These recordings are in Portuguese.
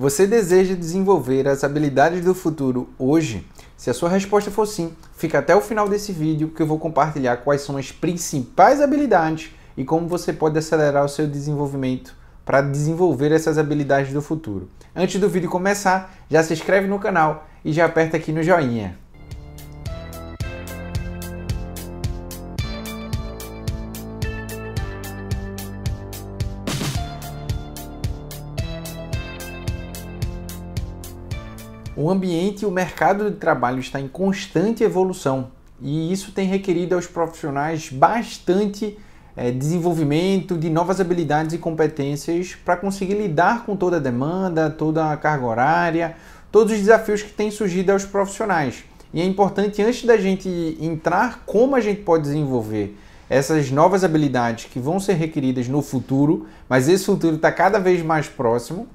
Você deseja desenvolver as habilidades do futuro hoje? Se a sua resposta for sim, fica até o final desse vídeo que eu vou compartilhar quais são as principais habilidades e como você pode acelerar o seu desenvolvimento para desenvolver essas habilidades do futuro. Antes do vídeo começar, já se inscreve no canal e já aperta aqui no joinha. O ambiente e o mercado de trabalho está em constante evolução e isso tem requerido aos profissionais bastante é, desenvolvimento de novas habilidades e competências para conseguir lidar com toda a demanda, toda a carga horária, todos os desafios que têm surgido aos profissionais. E é importante, antes da gente entrar, como a gente pode desenvolver essas novas habilidades que vão ser requeridas no futuro, mas esse futuro está cada vez mais próximo,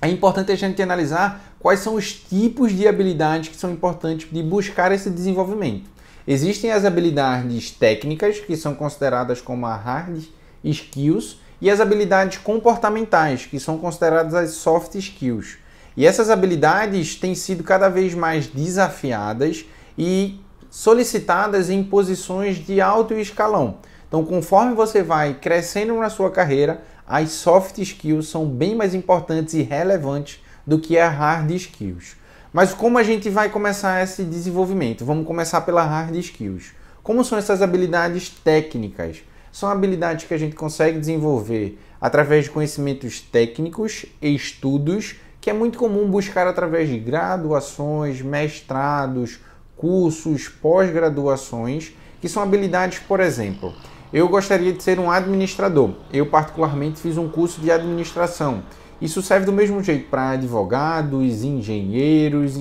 é importante a gente analisar quais são os tipos de habilidades que são importantes de buscar esse desenvolvimento. Existem as habilidades técnicas, que são consideradas como a hard skills, e as habilidades comportamentais, que são consideradas as soft skills. E essas habilidades têm sido cada vez mais desafiadas e solicitadas em posições de alto escalão. Então, conforme você vai crescendo na sua carreira, as soft skills são bem mais importantes e relevantes do que as hard skills. Mas como a gente vai começar esse desenvolvimento? Vamos começar pela hard skills. Como são essas habilidades técnicas? São habilidades que a gente consegue desenvolver através de conhecimentos técnicos e estudos, que é muito comum buscar através de graduações, mestrados, cursos, pós-graduações, que são habilidades, por exemplo, eu gostaria de ser um administrador. Eu, particularmente, fiz um curso de administração. Isso serve do mesmo jeito para advogados, engenheiros,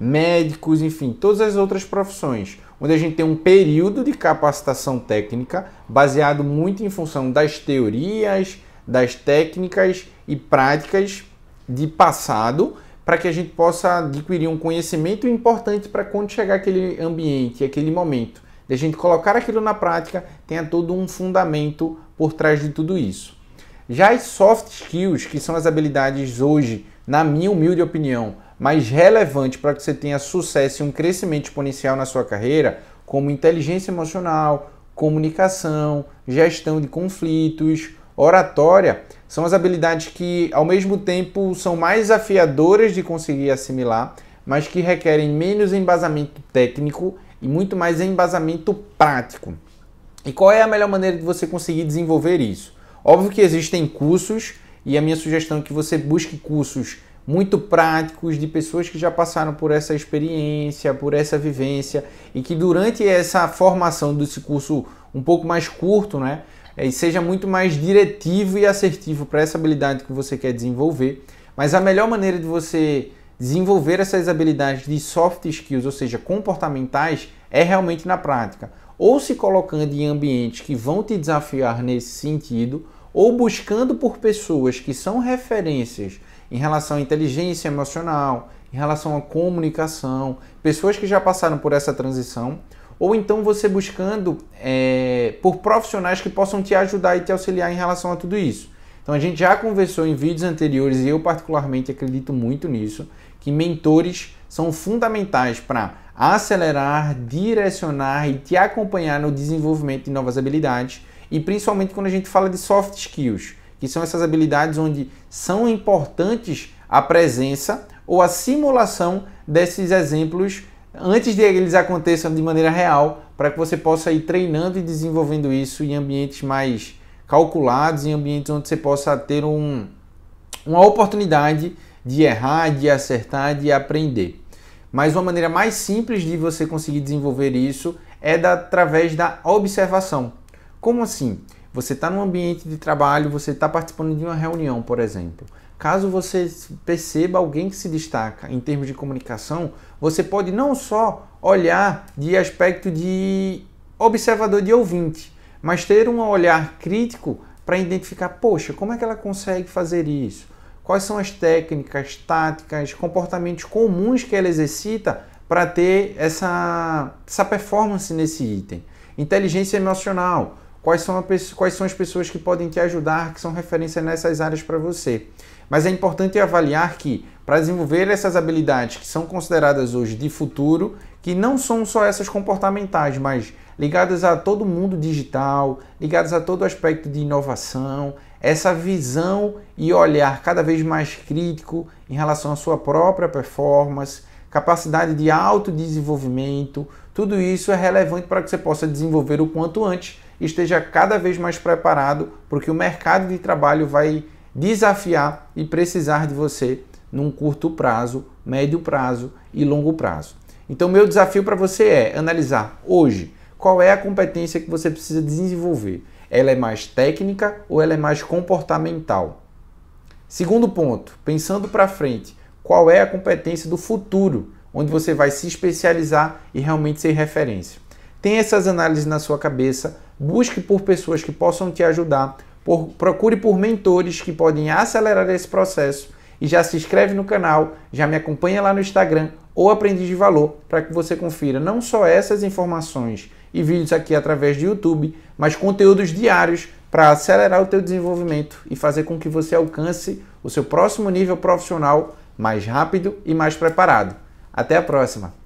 médicos, enfim, todas as outras profissões, onde a gente tem um período de capacitação técnica baseado muito em função das teorias, das técnicas e práticas de passado, para que a gente possa adquirir um conhecimento importante para quando chegar aquele ambiente, aquele momento, de a gente colocar aquilo na prática, tenha todo um fundamento por trás de tudo isso. Já as soft skills, que são as habilidades hoje, na minha humilde opinião, mais relevantes para que você tenha sucesso e um crescimento exponencial na sua carreira, como inteligência emocional, comunicação, gestão de conflitos, oratória, são as habilidades que, ao mesmo tempo, são mais afiadoras de conseguir assimilar, mas que requerem menos embasamento técnico e muito mais embasamento prático. E qual é a melhor maneira de você conseguir desenvolver isso? Óbvio que existem cursos e a minha sugestão é que você busque cursos muito práticos de pessoas que já passaram por essa experiência, por essa vivência e que durante essa formação desse curso um pouco mais curto, né, é, e seja muito mais diretivo e assertivo para essa habilidade que você quer desenvolver. Mas a melhor maneira de você desenvolver essas habilidades de soft skills, ou seja, comportamentais, é realmente na prática. Ou se colocando em ambientes que vão te desafiar nesse sentido, ou buscando por pessoas que são referências em relação à inteligência emocional, em relação à comunicação, pessoas que já passaram por essa transição, ou então você buscando é, por profissionais que possam te ajudar e te auxiliar em relação a tudo isso. Então a gente já conversou em vídeos anteriores e eu particularmente acredito muito nisso, que mentores são fundamentais para acelerar, direcionar e te acompanhar no desenvolvimento de novas habilidades e principalmente quando a gente fala de soft skills, que são essas habilidades onde são importantes a presença ou a simulação desses exemplos antes de eles aconteçam de maneira real, para que você possa ir treinando e desenvolvendo isso em ambientes mais calculados em ambientes onde você possa ter um, uma oportunidade de errar, de acertar, de aprender. Mas uma maneira mais simples de você conseguir desenvolver isso é da, através da observação. Como assim? Você está num ambiente de trabalho, você está participando de uma reunião, por exemplo. Caso você perceba alguém que se destaca em termos de comunicação, você pode não só olhar de aspecto de observador de ouvinte, mas ter um olhar crítico para identificar, poxa, como é que ela consegue fazer isso? Quais são as técnicas, táticas, comportamentos comuns que ela exercita para ter essa, essa performance nesse item? Inteligência emocional. Quais são, a, quais são as pessoas que podem te ajudar, que são referência nessas áreas para você? Mas é importante avaliar que, para desenvolver essas habilidades que são consideradas hoje de futuro, que não são só essas comportamentais, mas ligadas a todo mundo digital, ligadas a todo aspecto de inovação, essa visão e olhar cada vez mais crítico em relação à sua própria performance, capacidade de autodesenvolvimento, tudo isso é relevante para que você possa desenvolver o quanto antes e esteja cada vez mais preparado porque o mercado de trabalho vai desafiar e precisar de você num curto prazo, médio prazo e longo prazo. Então, meu desafio para você é analisar hoje qual é a competência que você precisa desenvolver. Ela é mais técnica ou ela é mais comportamental? Segundo ponto, pensando para frente, qual é a competência do futuro, onde você vai se especializar e realmente ser referência? Tenha essas análises na sua cabeça, busque por pessoas que possam te ajudar, por, procure por mentores que podem acelerar esse processo e já se inscreve no canal, já me acompanha lá no Instagram ou aprendiz de valor, para que você confira não só essas informações e vídeos aqui através do YouTube, mas conteúdos diários para acelerar o teu desenvolvimento e fazer com que você alcance o seu próximo nível profissional mais rápido e mais preparado. Até a próxima!